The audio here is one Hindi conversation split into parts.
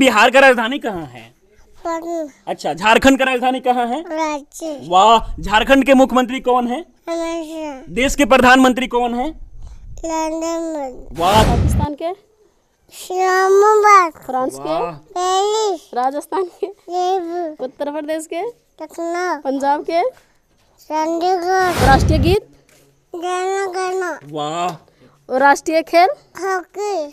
बिहार का राजधानी कहाँ है अच्छा झारखंड का राजधानी कहाँ है वाह झारखंड के मुख्यमंत्री कौन है देश के प्रधानमंत्री कौन है वाह पाकिस्तान के फ्रांस के राजस्थान के उत्तर प्रदेश के पंजाब के राष्ट्रीय गीत वाह राष्ट्रीय खेल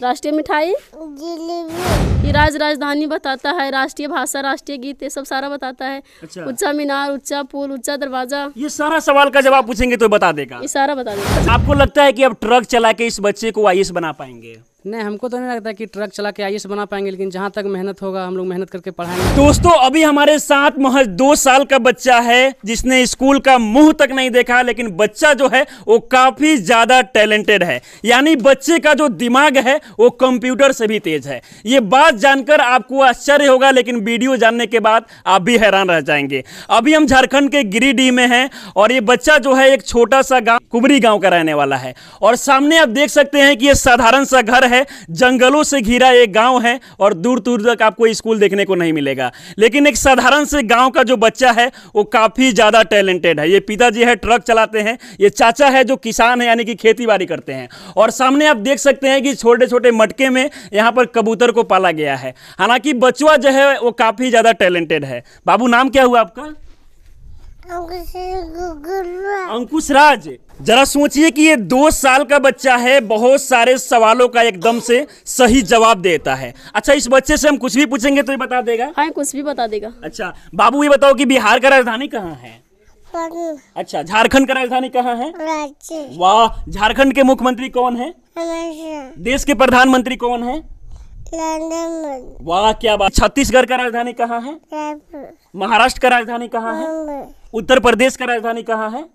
राष्ट्रीय मिठाई जिलेबी कि राज राजधानी बताता है राष्ट्रीय भाषा राष्ट्रीय गीत ये सब सारा बताता है अच्छा। उच्चा मीनार उच्चा पुल उच्चा दरवाजा ये सारा सवाल का जवाब पूछेंगे तो बता देगा ये सारा बता देगा अच्छा, आपको लगता है की अब ट्रक चला के इस बच्चे को आई बना पाएंगे नहीं हमको तो नहीं लगता कि ट्रक चला के आई बना पाएंगे लेकिन जहाँ तक मेहनत होगा हम लोग मेहनत करके पढ़ाएंगे दोस्तों अभी हमारे साथ महज दो साल का बच्चा है जिसने स्कूल का मुंह तक नहीं देखा लेकिन बच्चा जो है वो काफी ज्यादा टैलेंटेड है यानी बच्चे का जो दिमाग है वो कंप्यूटर से भी तेज है ये बात जानकर आपको आश्चर्य होगा लेकिन वीडियो जानने के बाद आप भी हैरान रह जाएंगे अभी हम झारखंड के गिरिडीह में हैं और ये बच्चा जो है एक छोटा सा गांव कुबरी गांव का रहने वाला है और सामने आप देख सकते हैं कि ये साधारण सा घर है जंगलों से घिरा एक गाँव है और दूर दूर तक आपको स्कूल देखने को नहीं मिलेगा लेकिन एक साधारण से गाँव का जो बच्चा है वो काफ़ी ज़्यादा टैलेंटेड है ये पिताजी है ट्रक चलाते हैं ये चाचा है जो किसान है यानी कि खेती करते हैं और सामने आप देख सकते हैं कि छोटे छोटे मटके में यहाँ पर कबूतर को पाला गया गया है हालांकि बचुआ जो है वो काफ़ी ज़्यादा टैलेंटेड है बाबू नाम क्या हुआ आपका अंकुश राज जरा सोचिए कि ये दो साल का बच्चा है बहुत सारे सवालों का एकदम से सही जवाब देता है अच्छा इस बच्चे से हम कुछ भी पूछेंगे तो ये बता देगा हाँ कुछ भी बता देगा अच्छा बाबू ये बताओ कि बिहार का राजधानी कहाँ है अच्छा झारखंड का राजधानी कहाँ है वाह झारखंड के मुख्यमंत्री कौन है देश के प्रधानमंत्री कौन है लंदन वाह क्या बात छत्तीसगढ़ का राजधानी कहाँ है महाराष्ट्र का राजधानी कहाँ है उत्तर प्रदेश का राजधानी कहाँ है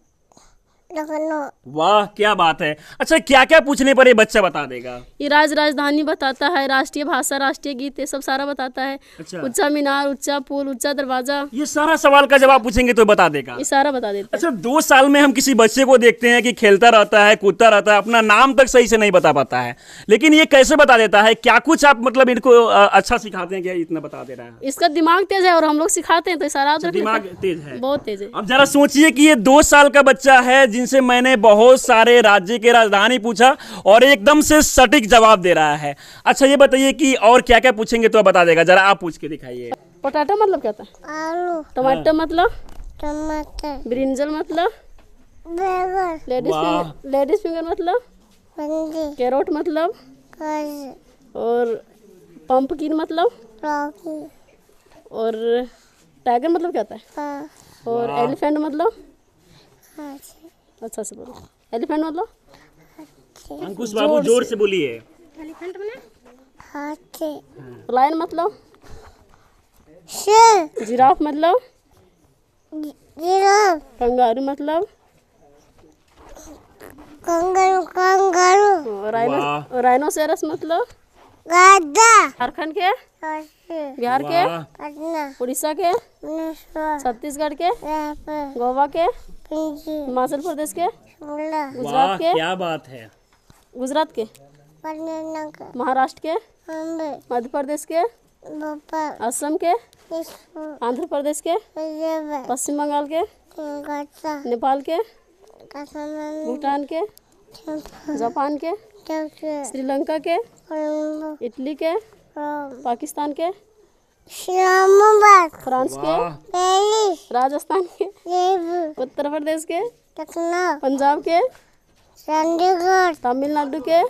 वाह क्या बात है अच्छा क्या क्या पूछने पर ये बच्चा बता देगा ये राज राजधानी बताता है राष्ट्रीय भाषा राष्ट्रीय गीत ये सब सारा बताता है अच्छा। उच्चा मीनार उच्चा पुल उच्चा दरवाजा ये सारा सवाल का जवाब पूछेंगे तो बता देगा ये सारा बता देता अच्छा दो साल में हम किसी बच्चे को देखते हैं कि खेलता रहता है कूदता रहता है अपना नाम तक सही से नहीं बता पाता है लेकिन ये कैसे बता देता है क्या कुछ आप मतलब इनको अच्छा सिखाते हैं क्या इतना बता दे रहा है इसका दिमाग तेज है और हम लोग सिखाते हैं तो सारा अच्छा, दिमाग तो तेज है बहुत तेज है अब जरा सोचिए की ये दो साल का बच्चा है जिन जिनसे मैंने बहुत सारे राज्य के राजधानी पूछा और एकदम से सटीक जवाब दे रहा है अच्छा ये बताइए कि और क्या क्या पूछेंगे तो बता देगा जरा आप पूछ के दिखाइए पोटैटो मतलब क्या था आलू टमाटर हाँ। मतलब टमाटर ब्रिंजल मतलब लेडीज फिंगर लेडीज फिंगर मतलब कैरोट मतलब और पंपकिन मतलब और टाइगर मतलब क्या होता है हाँ। और एलिफेंट मतलब हाँ अच्छा से अच्छा, बोलो एलिफेंट बोलो अंकुश बाबू जोर से बोलिए एलिफेंट मतलब लायन मतलब शेर जिराफ मतलब जिराफ कंगारू मतलब कंगारू कंगारू राइनो राइनोसेरस मतलब गाड़ा झारखंड के बिहार के पटना उड़ीसा के छत्तीसगढ़ के गोवा के हिमाचल प्रदेश के गुजरात के क्या बात है गुजरात के महाराष्ट्र के मध्य प्रदेश के असम के आंध्र प्रदेश के पश्चिम बंगाल के नेपाल के भूटान के जापान के श्रीलंका के इटली के पाकिस्तान के फ्रांस के राजस्थान के उत्तर प्रदेश के पंजाब के चंडीगढ़ तमिलनाडु के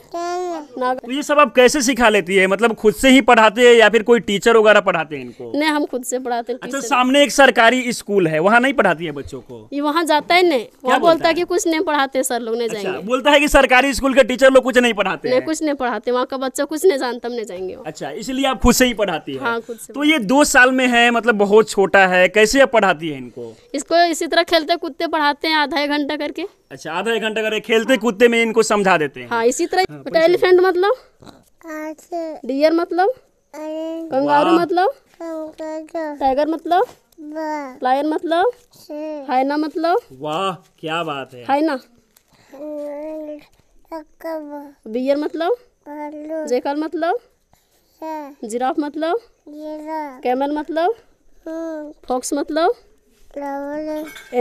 तो ये सब आप कैसे सिखा लेती है मतलब खुद से ही पढ़ाते हैं या फिर कोई टीचर वगैरह पढ़ाते हैं इनको नहीं हम खुद से पढ़ाते हैं अच्छा सामने एक सरकारी स्कूल है वहाँ नहीं पढ़ाती है बच्चों को ये वहाँ जाता है नहीं वहाँ बोलता है कि कुछ नहीं पढ़ाते सर लोग नहीं अच्छा, जाएंगे बोलता है की सरकारी स्कूल के टीचर लोग कुछ नहीं पढ़ाते नहीं कुछ नहीं पढ़ाते वहाँ का बच्चा कुछ नहीं जानता हम नहीं जाएंगे अच्छा इसलिए आप खुद से ही पढ़ाती है हाँ, तो ये दो साल में है मतलब बहुत छोटा है कैसे आप पढ़ाती है इनको इसको इसी तरह खेलते कूदते पढ़ाते हैं आधा एक घंटा करके अच्छा आधा एक घंटा करके खेलते कुत्ते में इनको समझा देते हैं हाँ इसी तरह हाँ, बेटा एलिफेंट मतलब डियर मतलब कंगारू मतलब टाइगर मतलब लायन मतलब हाइना मतलब वाह क्या बात है हाइना बियर मतलब जेकल मतलब जिराफ मतलब कैमल मतलब हम्म। फॉक्स मतलब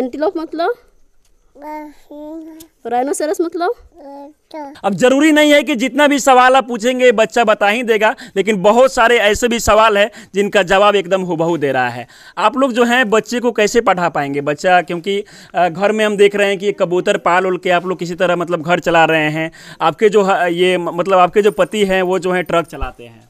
एंटीलॉप मतलब राइनोसेरस मतलब अब जरूरी नहीं है कि जितना भी सवाल आप पूछेंगे बच्चा बता ही देगा लेकिन बहुत सारे ऐसे भी सवाल है जिनका जवाब एकदम हुबहू दे रहा है आप लोग जो हैं बच्चे को कैसे पढ़ा पाएंगे बच्चा क्योंकि घर में हम देख रहे हैं कि कबूतर पाल उल के आप लोग किसी तरह मतलब घर चला रहे हैं आपके जो ये मतलब आपके जो पति हैं वो जो है ट्रक चलाते हैं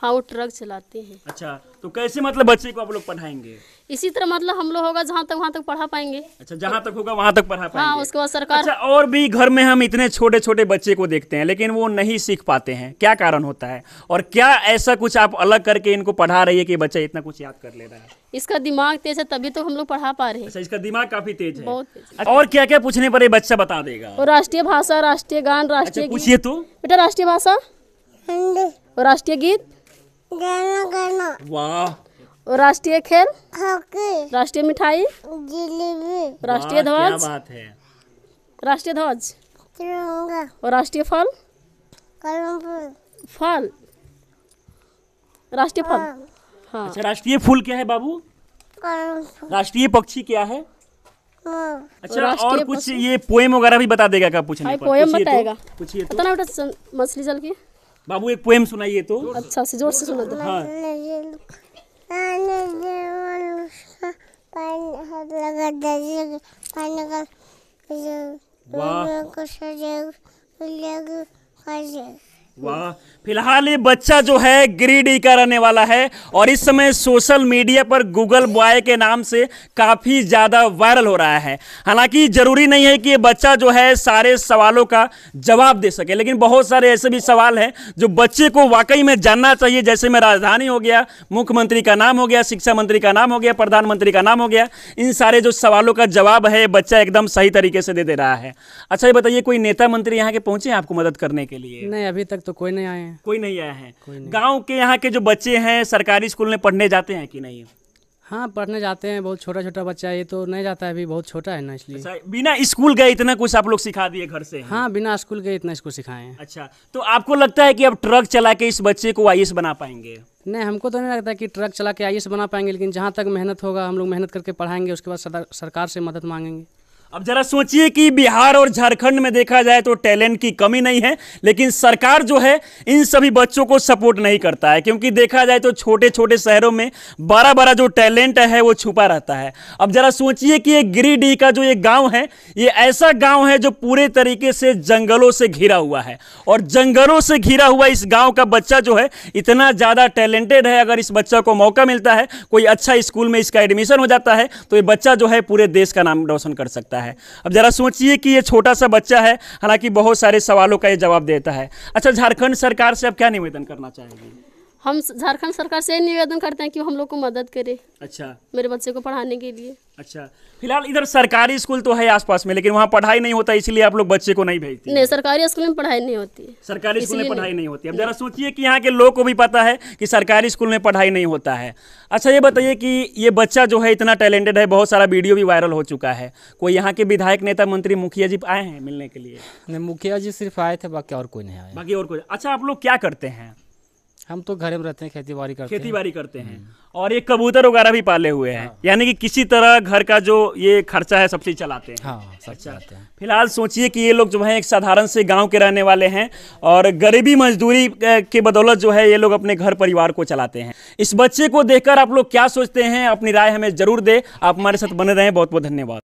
हाँ वो ट्रक चलाते हैं अच्छा तो कैसे मतलब बच्चे को आप लोग पढ़ाएंगे इसी तरह मतलब हम लोग होगा जहाँ तक वहाँ तक पढ़ा पाएंगे अच्छा जहाँ तक होगा वहाँ तक पढ़ा हाँ, पाएंगे हाँ उसके बाद सरकार अच्छा और भी घर में हम इतने छोटे छोटे बच्चे को देखते हैं लेकिन वो नहीं सीख पाते हैं क्या कारण होता है और क्या ऐसा कुछ आप अलग करके इनको पढ़ा रही है की बच्चा इतना कुछ याद कर ले रहा है इसका दिमाग तेज है तभी तो हम लोग पढ़ा पा रहे हैं अच्छा इसका दिमाग काफी तेज है बहुत तेज और क्या क्या पूछने पर ये बच्चा बता देगा और राष्ट्रीय भाषा राष्ट्रीय गान अच्छा, राष्ट्रीय पूछिए तो बेटा राष्ट्रीय भाषा और राष्ट्रीय गीत गाना गाना वाह राष्ट्रीय खेल हॉकी राष्ट्रीय मिठाई जिलेबी राष्ट्रीय ध्वज बात है राष्ट्रीय ध्वज तिरंगा और राष्ट्रीय फल फल राष्ट्रीय फल हाँ।, हाँ अच्छा राष्ट्रीय फूल क्या है बाबू राष्ट्रीय पक्षी क्या है हाँ। अच्छा और कुछ ये पोएम वगैरह भी बता देगा क्या पूछना पोएम तो, बताएगा पूछिए तो मछली जल की Babu, un poema. suena to. वाह फिलहाल ये बच्चा जो है ग्रीडी का रहने वाला है और इस समय सोशल मीडिया पर गूगल बॉय के नाम से काफ़ी ज़्यादा वायरल हो रहा है हालांकि ज़रूरी नहीं है कि ये बच्चा जो है सारे सवालों का जवाब दे सके लेकिन बहुत सारे ऐसे भी सवाल हैं जो बच्चे को वाकई में जानना चाहिए जैसे में राजधानी हो गया मुख्यमंत्री का नाम हो गया शिक्षा मंत्री का नाम हो गया प्रधानमंत्री का नाम हो गया इन सारे जो सवालों का जवाब है बच्चा एकदम सही तरीके से दे दे रहा है अच्छा ये बताइए कोई नेता मंत्री यहाँ के पहुँचे आपको मदद करने के लिए नहीं अभी तक तो तो कोई नहीं आए हैं कोई नहीं आए हैं गाँव के यहाँ के जो बच्चे हैं सरकारी स्कूल में पढ़ने जाते हैं कि नहीं हाँ पढ़ने जाते हैं बहुत छोटा छोटा बच्चा ये तो नहीं जाता है अभी बहुत छोटा है ना इसलिए अच्छा, बिना स्कूल गए इतना कुछ आप लोग सिखा दिए घर से हाँ बिना स्कूल गए इतना इसको सिखाए हैं अच्छा तो आपको लगता है कि अब ट्रक चला के इस बच्चे को आई बना पाएंगे नहीं हमको तो नहीं लगता कि ट्रक चला के आई बना पाएंगे लेकिन जहाँ तक मेहनत होगा हम लोग मेहनत करके पढ़ाएंगे उसके बाद सरकार से मदद मांगेंगे अब जरा सोचिए कि बिहार और झारखंड में देखा जाए तो टैलेंट की कमी नहीं है लेकिन सरकार जो है इन सभी बच्चों को सपोर्ट नहीं करता है क्योंकि देखा जाए तो छोटे छोटे शहरों में बड़ा बड़ा जो टैलेंट है वो छुपा रहता है अब जरा सोचिए कि ये गिरिडीह का जो ये गांव है ये ऐसा गांव है जो पूरे तरीके से जंगलों से घिरा हुआ है और जंगलों से घिरा हुआ इस गाँव का बच्चा जो है इतना ज़्यादा टैलेंटेड है अगर इस बच्चा को मौका मिलता है कोई अच्छा स्कूल में इसका एडमिशन हो जाता है तो ये बच्चा जो है पूरे देश का नाम रोशन कर सकता है देता है अब ज़रा सोचिए कि ये छोटा सा बच्चा है हालांकि बहुत सारे सवालों का ये जवाब देता है अच्छा झारखंड सरकार से अब क्या निवेदन करना चाहेंगे हम झारखंड सरकार से निवेदन करते हैं कि हम लोग को मदद करे अच्छा मेरे बच्चे को पढ़ाने के लिए अच्छा फिलहाल इधर सरकारी स्कूल तो है आसपास में लेकिन वहाँ पढ़ाई नहीं होता इसलिए आप लोग बच्चे को नहीं भेजते नहीं सरकारी स्कूल में पढ़ाई नहीं होती सरकारी स्कूल में पढ़ाई नहीं, होती अब जरा सोचिए कि यहाँ के लोग को भी पता है कि सरकारी स्कूल में पढ़ाई नहीं होता है अच्छा ये बताइए कि ये बच्चा जो है इतना टैलेंटेड है बहुत सारा वीडियो भी वायरल हो चुका है कोई यहाँ के विधायक नेता मंत्री मुखिया जी आए हैं मिलने के लिए नहीं मुखिया जी सिर्फ आए थे बाकी और कोई नहीं आया बाकी और कोई अच्छा आप लोग क्या करते हैं हम तो घर में रहते हैं खेती बाड़ी करते खेती बाड़ी करते हैं हम्म। और ये कबूतर वगैरह भी पाले हुए हैं हाँ। यानी कि किसी तरह घर का जो ये खर्चा है सबसे चलाते हैं हाँ, सब अच्छा। चलाते हैं फिलहाल सोचिए कि ये लोग जो है एक साधारण से गांव के रहने वाले हैं और गरीबी मजदूरी के बदौलत जो है ये लोग अपने घर परिवार को चलाते हैं इस बच्चे को देखकर आप लोग क्या सोचते हैं अपनी राय हमें जरूर दे आप हमारे साथ बने रहें बहुत बहुत धन्यवाद